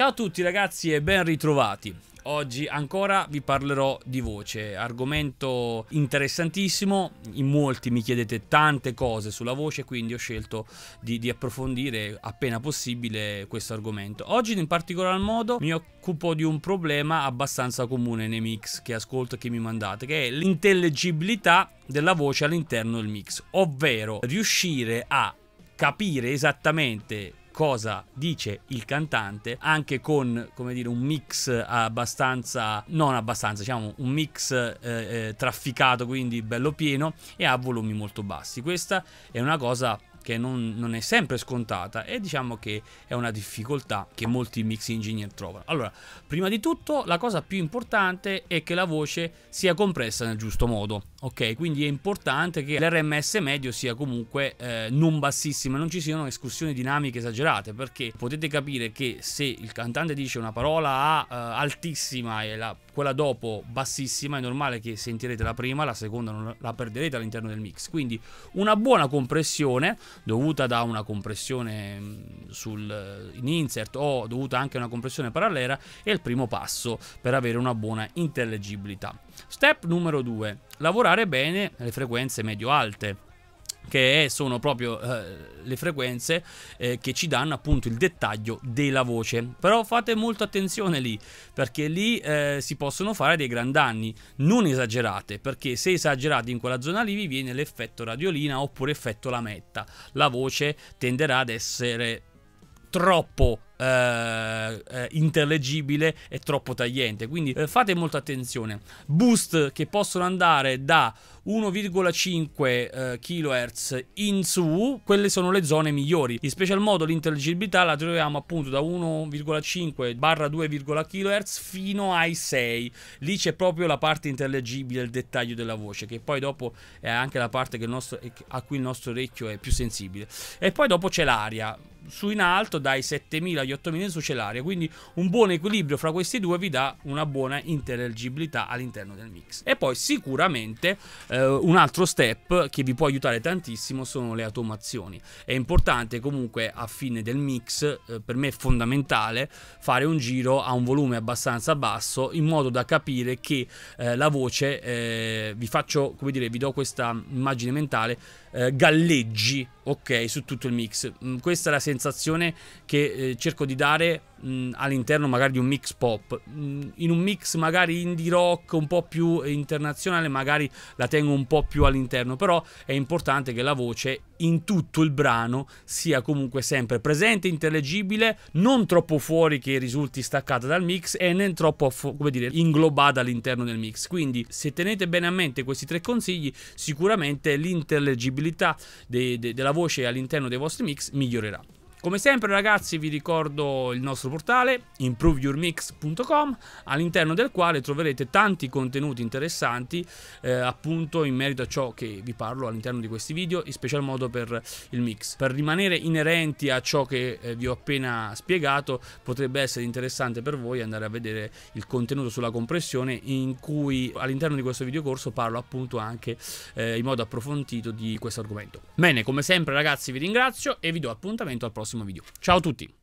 Ciao a tutti ragazzi e ben ritrovati. Oggi ancora vi parlerò di voce, argomento interessantissimo, in molti mi chiedete tante cose sulla voce, quindi ho scelto di, di, approfondire appena possibile questo argomento. Oggi in particolar modo mi occupo di un problema abbastanza comune nei mix che ascolto e che mi mandate, che è l'intellegibilità della voce all'interno del mix, ovvero riuscire a capire esattamente cosa dice il cantante, anche con come dire, un mix abbastanza, non abbastanza, diciamo un mix eh, eh trafficato, quindi bello pieno e a volumi molto bassi. Questa è una cosa che non, non, è sempre scontata e diciamo che è una difficoltà che molti mix engineer trovano. Allora, prima di tutto la cosa più importante è che la voce sia compressa nel giusto modo. Ok, quindi è importante che l'RMS medio sia comunque eh, non bassissimo non ci siano escursioni dinamiche esagerate perché potete capire che se il cantante dice una parola A eh, altissima e la, quella dopo bassissima è normale che sentirete la prima, la seconda non la perderete all'interno del mix. Quindi una buona compressione dovuta da una compressione mm, sul, eh, in insert o dovuta anche a una compressione parallela è il primo passo per avere una buona intellegibilità. Step numero 2 lavorare bene le frequenze medio-alte che sono proprio eh, le frequenze eh, che ci danno appunto il dettaglio della voce. Però fate molta attenzione lì, perché lì eh, si possono fare dei gran danni. Non esagerate, perché se esagerate in quella zona lì vi viene l'effetto radiolina oppure effetto lametta. La voce tenderà ad essere troppo eh, eh, interleggibile e troppo tagliente. Quindi eh, fate molta attenzione. Boost che possono andare da 1,5 eh, kHz in su, quelle sono le zone migliori. In special modo l'interlegibilità la troviamo appunto da 1,5 barra 2, kHz fino ai 6. Lì c'è proprio la parte interleggibile, il dettaglio della voce, che poi dopo è anche la parte nostro, a cui il nostro orecchio è più sensibile. E poi dopo c'è l'aria su in alto dai 7000 agli 8000 su c'è l'aria, quindi un buon equilibrio fra questi due vi dà una buona interagibilità all'interno del mix. E poi sicuramente eh, un altro step che vi può aiutare tantissimo sono le automazioni. È importante comunque a fine del mix, eh, per me è fondamentale fare un giro a un volume abbastanza basso in modo da capire che eh, la voce eh, vi faccio, come dire, vi do questa immagine mentale eh, galleggi ok su tutto il mix. Mm, questa è la sensazione che eh, cerco di dare mh, mm, all'interno magari di un mix pop. Mh, mm, in un mix magari indie rock un po' più internazionale, magari la tengo un po' più all'interno, però è importante che la voce in tutto il brano sia comunque sempre presente, intellegibile, non troppo fuori che risulti staccata dal mix e non troppo, come dire, inglobata all'interno del mix. Quindi se tenete bene a mente questi tre consigli, sicuramente l'intellegibilità de de della voce all'interno dei vostri mix migliorerà. Come sempre ragazzi vi ricordo il nostro portale improveyourmix.com all'interno del quale troverete tanti contenuti interessanti eh, appunto in merito a ciò che vi parlo all'interno di questi video in special modo per il mix. Per rimanere inerenti a ciò che eh, vi ho appena spiegato potrebbe essere interessante per voi andare a vedere il contenuto sulla compressione in cui all'interno di questo video corso parlo appunto anche eh, in modo approfondito di questo argomento. Bene come sempre ragazzi vi ringrazio e vi do appuntamento al prossimo prossimo video. Ciao a tutti!